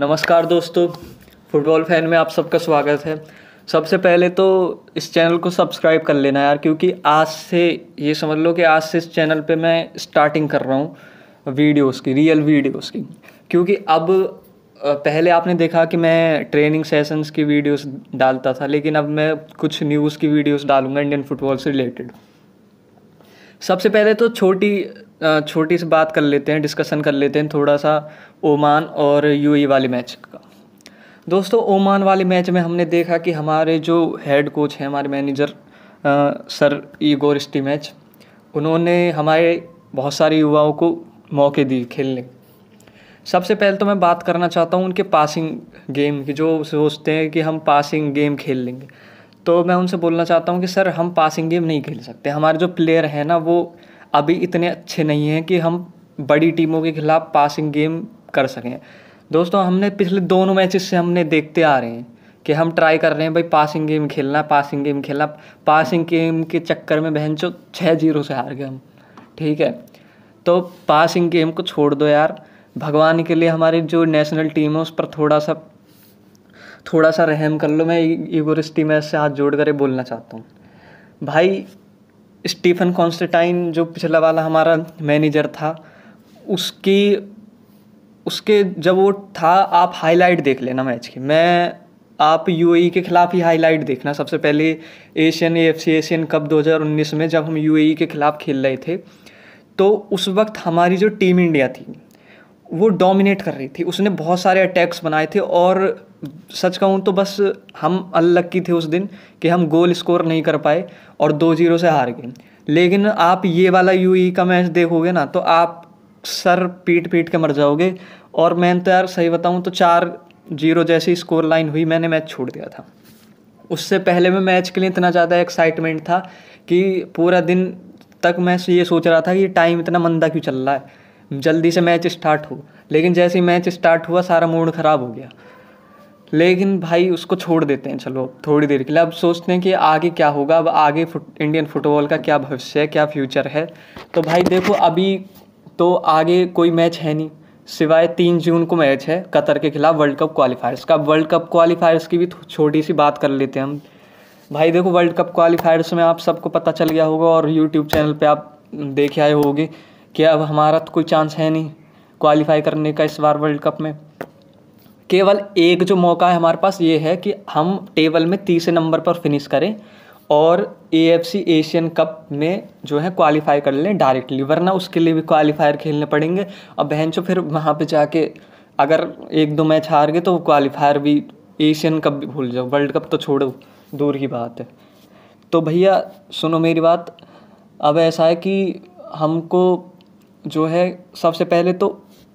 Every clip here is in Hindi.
नमस्कार दोस्तों फुटबॉल फैन में आप सबका स्वागत है सबसे पहले तो इस चैनल को सब्सक्राइब कर लेना यार क्योंकि आज से ये समझ लो कि आज से इस चैनल पे मैं स्टार्टिंग कर रहा हूँ वीडियोस की रियल वीडियोस की क्योंकि अब पहले आपने देखा कि मैं ट्रेनिंग सेशंस की वीडियोस डालता था लेकिन अब मैं कुछ न्यूज़ की वीडियोस डालूंगा इंडियन फुटबॉल से रिलेटेड सबसे पहले तो छोटी छोटी सी बात कर लेते हैं डिस्कशन कर लेते हैं थोड़ा सा ओमान और यू वाले मैच का दोस्तों ओमान वाले मैच में हमने देखा कि हमारे जो हेड कोच हैं हमारे मैनेजर सर ईगोर मैच उन्होंने हमारे बहुत सारे युवाओं को मौके दिए खेलने सबसे पहले तो मैं बात करना चाहता हूँ उनके पासिंग गेम की जो सोचते हैं कि हम पासिंग गेम खेल लेंगे तो मैं उनसे बोलना चाहता हूँ कि सर हम पासिंग गेम नहीं खेल सकते हमारे जो प्लेयर हैं ना वो अभी इतने अच्छे नहीं हैं कि हम बड़ी टीमों के खिलाफ पासिंग गेम कर सकें दोस्तों हमने पिछले दोनों मैचेस से हमने देखते आ रहे हैं कि हम ट्राई कर रहे हैं भाई पासिंग गेम खेलना पासिंग गेम खेलना पासिंग गेम के चक्कर में बहन चो छः जीरो से हार गए हम ठीक है तो पासिंग गेम को छोड़ दो यार भगवान के लिए हमारी जो नेशनल टीम है उस पर थोड़ा सा थोड़ा सा रहम कर लो मैं ईगोरिस्टी में से हाथ जोड़ कर बोलना चाहता हूँ भाई स्टीफन कॉन्स्टेटाइन जो पिछला वाला हमारा मैनेजर था उसकी उसके जब वो था आप हाईलाइट देख लेना मैच की मैं आप यूएई के खिलाफ ही हाईलाइट देखना सबसे पहले एशियन सी एशियन कप 2019 में जब हम यूएई के खिलाफ खेल रहे थे तो उस वक्त हमारी जो टीम इंडिया थी वो डोमिनेट कर रही थी उसने बहुत सारे अटैक्स बनाए थे और सच कहूँ तो बस हम अनलक्की थे उस दिन कि हम गोल स्कोर नहीं कर पाए और दो जीरो से हार गए लेकिन आप ये वाला यू e e का मैच देखोगे ना तो आप सर पीट पीट के मर जाओगे और मैंने तो यार सही बताऊँ तो चार जीरो जैसी स्कोर लाइन हुई मैंने मैच छोड़ दिया था उससे पहले मैं मैच के लिए इतना ज़्यादा एक्साइटमेंट था कि पूरा दिन तक मैं ये सोच रहा था कि टाइम इतना मंदा क्यों चल रहा है जल्दी से मैच स्टार्ट हो लेकिन जैसे ही मैच स्टार्ट हुआ सारा मूड ख़राब हो गया लेकिन भाई उसको छोड़ देते हैं चलो थोड़ी देर के लिए अब सोचते हैं कि आगे क्या होगा अब आगे फुट, इंडियन फुटबॉल का क्या भविष्य है क्या फ्यूचर है तो भाई देखो अभी तो आगे कोई मैच है नहीं सिवाय तीन जून को मैच है कतर के खिलाफ वर्ल्ड कप क्वालिफायर्स का वर्ल्ड कप क्वालिफायर्स की भी छोटी सी बात कर लेते हैं हम भाई देखो वर्ल्ड कप क्वालिफायर्स में आप सबको पता चल गया होगा और यूट्यूब चैनल पे आप देखे आए होगे कि अब हमारा तो कोई चांस है नहीं क्वालिफाई करने का इस बार वर्ल्ड कप में केवल एक जो मौका है हमारे पास ये है कि हम टेबल में तीसरे नंबर पर फिनिश करें और ए एशियन कप में जो है क्वालिफाई कर लें डायरेक्टली वरना उसके लिए भी क्वालिफायर खेलने पड़ेंगे और बहन जो फिर वहाँ पे जाके अगर एक दो मैच हार गए तो क्वालिफायर भी एशियन कप भी भूल जाओ वर्ल्ड कप तो छोड़ो दूर की बात है तो भैया सुनो मेरी बात अब ऐसा है कि हमको जो है सबसे पहले तो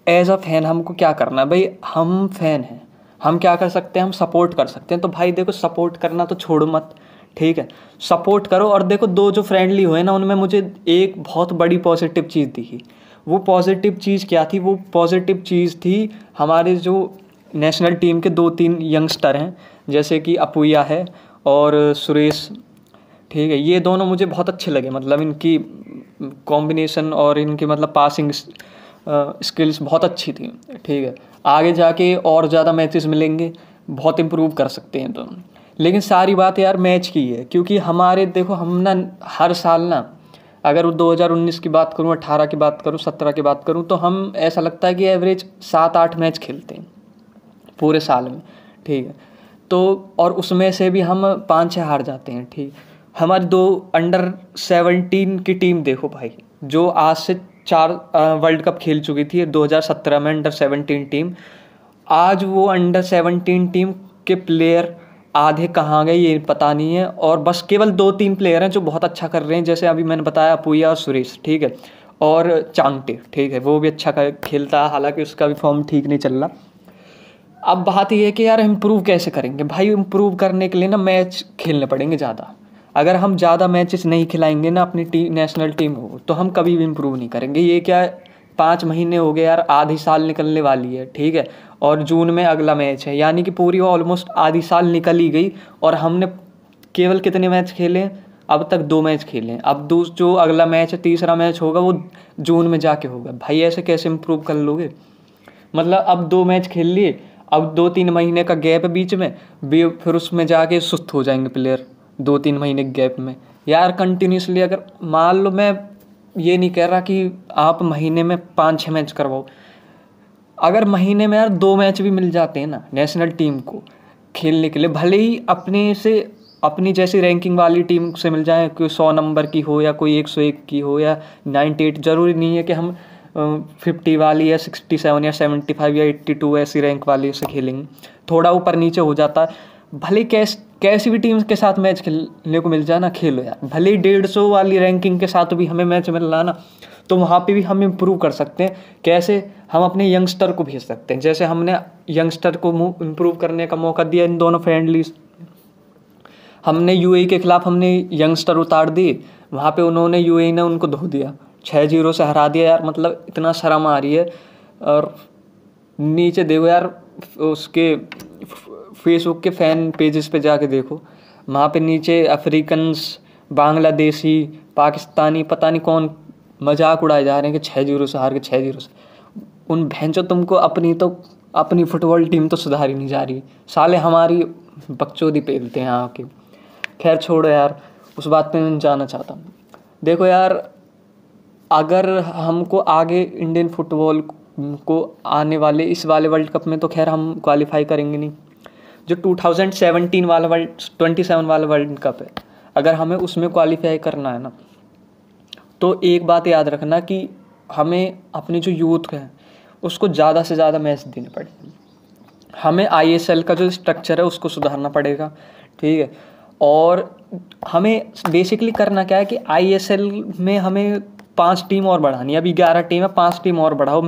एज अ फ़ैन हमको क्या करना है भाई हम फ़ैन हैं हम क्या कर सकते हैं हम सपोर्ट कर सकते हैं तो भाई देखो सपोर्ट करना तो छोड़ो मत ठीक है सपोर्ट करो और देखो दो जो फ्रेंडली हुए ना उनमें मुझे एक बहुत बड़ी पॉजिटिव चीज़ दिखी वो पॉजिटिव चीज़ क्या थी वो पॉजिटिव चीज़ थी हमारे जो नेशनल टीम के दो तीन यंगस्टर हैं जैसे कि अपूया है और सुरेश ठीक है ये दोनों मुझे बहुत अच्छे लगे मतलब इनकी कॉम्बिनेशन और इनके मतलब पासिंग स्किल्स बहुत अच्छी थी ठीक है आगे जाके और ज़्यादा मैचेस मिलेंगे बहुत इम्प्रूव कर सकते हैं तो लेकिन सारी बात यार मैच की है क्योंकि हमारे देखो हम ना हर साल ना अगर 2019 की बात करूँ 18 की बात करूँ 17 की बात करूँ तो हम ऐसा लगता है कि एवरेज सात आठ मैच खेलते हैं पूरे साल में ठीक है तो और उसमें से भी हम पाँच छः हार जाते हैं ठीक हमारी दो अंडर सेवनटीन की टीम देखो भाई जो आज से चार वर्ल्ड कप खेल चुकी थी 2017 में अंडर 17 टीम आज वो अंडर 17 टीम के प्लेयर आधे कहाँ गए ये पता नहीं है और बस केवल दो तीन प्लेयर हैं जो बहुत अच्छा कर रहे हैं जैसे अभी मैंने बताया अपूया और सुरेश ठीक है और चांगटे ठीक है वो भी अच्छा खेलता है हालांकि उसका भी फॉर्म ठीक नहीं चल रहा अब बात यह है कि यार इम्प्रूव कैसे करेंगे भाई इम्प्रूव करने के लिए ना मैच खेलने पड़ेंगे ज़्यादा अगर हम ज़्यादा मैचेस नहीं खिलाएंगे ना अपनी टीम नेशनल टीम को तो हम कभी भी इम्प्रूव नहीं करेंगे ये क्या पाँच महीने हो गए यार आधी साल निकलने वाली है ठीक है और जून में अगला मैच है यानी कि पूरी ऑलमोस्ट आधी साल निकल ही गई और हमने केवल कितने मैच खेले अब तक दो मैच खेले अब दो जो अगला मैच है तीसरा मैच होगा वो जून में जाके होगा भाई ऐसे कैसे इम्प्रूव कर लोगे मतलब अब दो मैच खेल लिए अब दो तीन महीने का गैप है बीच में भी फिर उसमें जाके सुस्त हो जाएंगे प्लेयर दो तीन महीने गैप में यार कंटिन्यूसली अगर मान लो मैं ये नहीं कह रहा कि आप महीने में पाँच छः मैच करवाओ अगर महीने में यार दो मैच भी मिल जाते हैं ना नेशनल टीम को खेलने के लिए भले ही अपने से अपनी जैसी रैंकिंग वाली टीम से मिल जाए कोई सौ नंबर की हो या कोई एक सौ एक की हो या नाइन्टी एट ज़रूरी नहीं है कि हम फिफ्टी वाली या सिक्सटी सेवन या सेवेंटी फाइव या एट्टी टू ऐसी रैंक वाली से खेलेंगे थोड़ा ऊपर नीचे हो जाता है भले कैश कैसी भी टीम्स के साथ मैच खेलने को मिल जाना खेलो यार भले डेढ़ सौ वाली रैंकिंग के साथ भी हमें मैच मिल ना तो वहाँ पे भी हम इम्प्रूव कर सकते हैं कैसे हम अपने यंगस्टर को भेज सकते हैं जैसे हमने यंगस्टर को इम्प्रूव करने का मौका दिया इन दोनों फ्रेंडली हमने यू e के खिलाफ हमने यंगस्टर उतार दी वहाँ पे उन्होंने यू e ने उनको धो दिया छः जीरो से हरा दिया यार मतलब इतना शर्म आ रही है और नीचे देखो यार उसके फेसबुक के फ़ैन पेजेस पे जाके देखो वहाँ पे नीचे अफ्रीकन्स बांग्लादेशी पाकिस्तानी पता नहीं कौन मजाक उड़ाए जा रहे हैं कि छः जीरो से हार के छः जीरो से उन भैंचो तुमको अपनी तो अपनी फुटबॉल टीम तो सुधारी नहीं जा रही साले हमारी बकचोदी पेलते हैं आके खैर छोड़ो यार उस बात पे मैं जाना चाहता हूँ देखो यार अगर हमको आगे इंडियन फुटबॉल को आने वाले इस वाले वर्ल्ड कप में तो खैर हम क्वालिफाई करेंगे नहीं जो 2017 वाला वर्ल्ड 27 वाला वर्ल्ड कप है अगर हमें उसमें क्वालिफाई करना है ना तो एक बात याद रखना कि हमें अपने जो यूथ है उसको ज़्यादा से ज़्यादा मैच देने पड़ेंगे हमें आई का जो स्ट्रक्चर है उसको सुधारना पड़ेगा ठीक है और हमें बेसिकली करना क्या है कि आई में हमें पांच टीम और बढ़ानी अभी ग्यारह टीम है पांच टीम और बढ़ाओ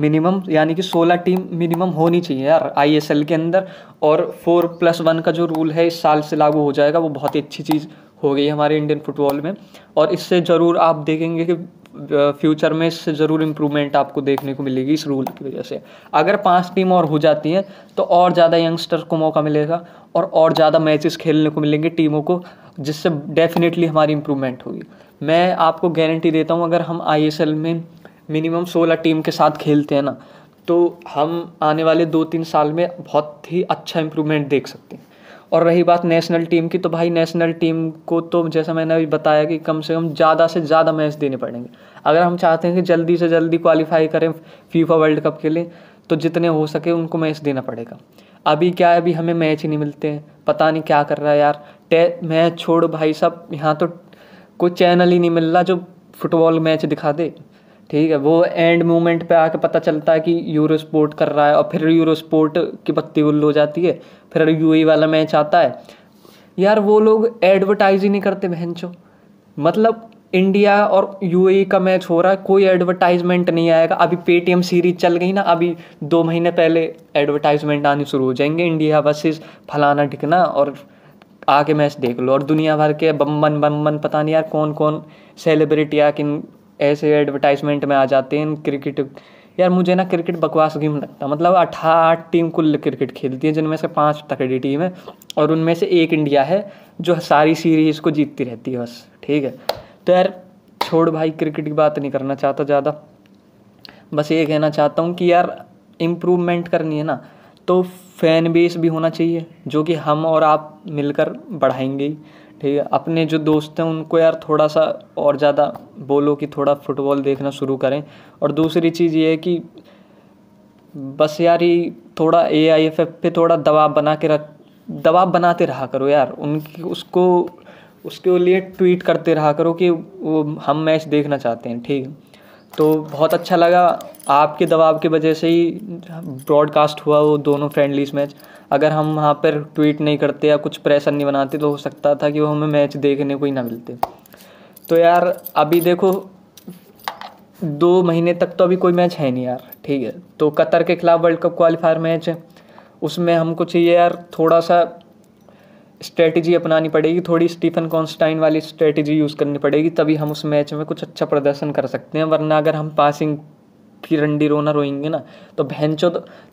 मिनिमम यानी कि 16 टीम मिनिमम होनी चाहिए यार आईएसएल के अंदर और फोर प्लस वन का जो रूल है इस साल से लागू हो जाएगा वो बहुत ही अच्छी चीज़ हो गई हमारे इंडियन फुटबॉल में और इससे ज़रूर आप देखेंगे कि फ्यूचर में इससे ज़रूर इम्प्रूवमेंट आपको देखने को मिलेगी इस रूल की वजह से अगर पांच टीम और हो जाती हैं तो और ज़्यादा यंगस्टर को मौका मिलेगा और और ज़्यादा मैचेस खेलने को मिलेंगे टीमों को जिससे डेफिनेटली हमारी इम्प्रूवमेंट होगी मैं आपको गारंटी देता हूँ अगर हम आई में मिनिमम सोलह टीम के साथ खेलते हैं ना तो हम आने वाले दो तीन साल में बहुत ही अच्छा इम्प्रूवमेंट देख सकते हैं और रही बात नेशनल टीम की तो भाई नेशनल टीम को तो जैसा मैंने अभी बताया कि कम से कम ज़्यादा से ज़्यादा मैच देने पड़ेंगे अगर हम चाहते हैं कि जल्दी से जल्दी क्वालिफाई करें फीफा वर्ल्ड कप के लिए तो जितने हो सके उनको मैच देना पड़ेगा अभी क्या है अभी हमें मैच ही नहीं मिलते हैं पता नहीं क्या कर रहा है यार टे मैच छोड़ भाई साहब यहाँ तो कोई चैनल ही नहीं मिल रहा जो फुटबॉल मैच दिखा दे ठीक है वो एंड मोमेंट पे आके पता चलता है कि यूरो स्पोर्ट कर रहा है और फिर यूरो स्पोर्ट की पत्ती गुल हो जाती है फिर यू e वाला मैच आता है यार वो लोग एडवर्टाइज ही नहीं करते बहन चो मतलब इंडिया और यू e का मैच हो रहा है कोई एडवर्टाइजमेंट नहीं आएगा अभी पेटीएम सीरीज चल गई ना अभी दो महीने पहले एडवर्टाइजमेंट आने शुरू हो जाएंगे इंडिया वर्सेज फलाना ढिकना और आके मैच देख लो और दुनिया भर के बम बम बम बम पता नहीं यार कौन कौन सेलिब्रिटी आके ऐसे एडवर्टाइजमेंट में आ जाते हैं क्रिकेट यार मुझे ना क्रिकेट बकवास गेम लगता मतलब अठारह आठ टीम कुल क्रिकेट खेलती है जिनमें से पाँच तकड़ी टीम है और उनमें से एक इंडिया है जो सारी सीरीज़ को जीतती रहती है बस ठीक है तो यार छोड़ भाई क्रिकेट की बात नहीं करना चाहता ज़्यादा बस ये कहना चाहता हूँ कि यार इम्प्रूवमेंट करनी है ना तो फैन बेस भी होना चाहिए जो कि हम और आप मिलकर बढ़ाएंगे ठीक है अपने जो दोस्त हैं उनको यार थोड़ा सा और ज़्यादा बोलो कि थोड़ा फुटबॉल देखना शुरू करें और दूसरी चीज़ ये है कि बस यार ही थोड़ा ए आई एफ एफ पे थोड़ा दबाव बना के रख दबाव बनाते रहा करो यार उनकी उसको उसके लिए ट्वीट करते रहा करो कि वो हम मैच देखना चाहते हैं ठीक तो बहुत अच्छा लगा आपके दबाव की वजह से ही ब्रॉडकास्ट हुआ वो दोनों फ्रेंडलीज मैच अगर हम वहाँ पर ट्वीट नहीं करते या कुछ प्रेशर नहीं बनाते तो हो सकता था कि वो हमें मैच देखने को ही ना मिलते तो यार अभी देखो दो महीने तक तो अभी कोई मैच है नहीं यार ठीक है तो कतर के खिलाफ वर्ल्ड कप क्वालिफायर मैच है उसमें हमको चाहिए यार थोड़ा सा स्ट्रेटजी अपनानी पड़ेगी थोड़ी स्टीफन कॉन्स्टाइन वाली स्ट्रेटजी यूज़ करनी पड़ेगी तभी हम उस मैच में कुछ अच्छा प्रदर्शन कर सकते हैं वरना अगर हम पासिंग फिर रंडी रोना रोएंगे ना तो बहन चो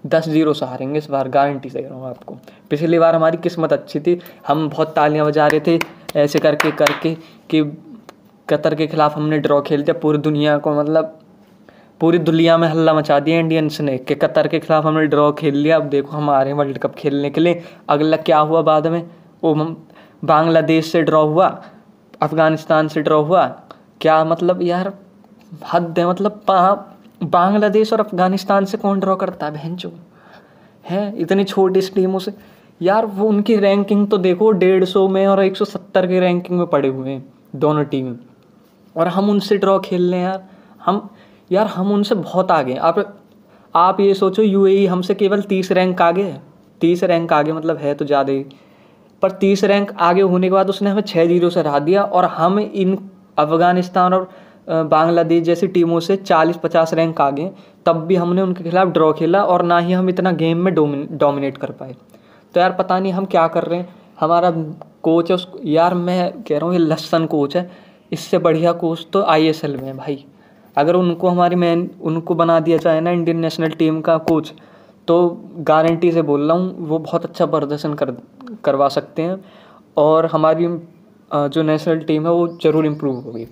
दस जीरो से हारेंगे इस बार गारंटी से रहा हूँ आपको पिछली बार हमारी किस्मत अच्छी थी हम बहुत तालियां बजा रहे थे ऐसे करके करके कि कतर के खिलाफ हमने ड्रॉ खेल दिया पूरी दुनिया को मतलब पूरी दुनिया में हल्ला मचा दिया इंडियंस ने कि कतर के खिलाफ हमने ड्रॉ खेल लिया अब देखो हम आ रहे हैं वर्ल्ड कप खेलने के लिए अगला क्या हुआ बाद में वो हम बांग्लादेश से ड्रॉ हुआ अफ़गानिस्तान से ड्रॉ हुआ क्या मतलब यार हद है मतलब बांग्लादेश और अफगानिस्तान से कौन ड्रॉ करता है बहन है इतनी छोटी टीमों से यार वो उनकी रैंकिंग तो देखो डेढ़ सौ में और एक सौ सत्तर की रैंकिंग में पड़े हुए हैं दोनों टीम और हम उनसे ड्रॉ खेल रहे हैं यार हम यार हम उनसे बहुत आगे आप आप ये सोचो यू e हमसे केवल तीस रैंक आगे है तीस रैंक आगे मतलब है तो ज़्यादा ही पर तीस रैंक आगे होने के बाद उसने हमें छः जीरो से हरा दिया और हम इन अफगानिस्तान और बांग्लादेश जैसी टीमों से 40-50 रैंक आ गए तब भी हमने उनके खिलाफ ड्रॉ खेला और ना ही हम इतना गेम में डोमिनेट कर पाए तो यार पता नहीं हम क्या कर रहे हैं हमारा कोच है उसको यार मैं कह रहा हूँ ये लस्सन कोच है इससे बढ़िया कोच तो आई में है भाई अगर उनको हमारी मैन उनको बना दिया जाए ना इंडियन नेशनल टीम का कोच तो गारंटी से बोल रहा हूँ वो बहुत अच्छा प्रदर्शन कर करवा सकते हैं और हमारी जो नेशनल टीम है वो ज़रूर इम्प्रूव होगी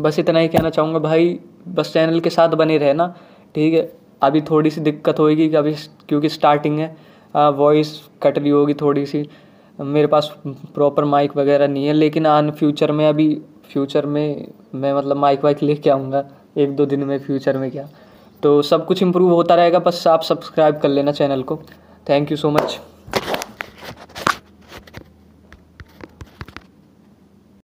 बस इतना ही कहना चाहूँगा भाई बस चैनल के साथ बने रहना ठीक है अभी थोड़ी सी दिक्कत होगी कि अभी क्योंकि स्टार्टिंग है वॉइस कट भी होगी थोड़ी सी मेरे पास प्रॉपर माइक वगैरह नहीं है लेकिन आन फ्यूचर में अभी फ्यूचर में मैं मतलब माइक वाइक लेके आऊँगा एक दो दिन में फ्यूचर में क्या तो सब कुछ इम्प्रूव होता रहेगा बस आप सब्सक्राइब कर लेना चैनल को थैंक यू सो मच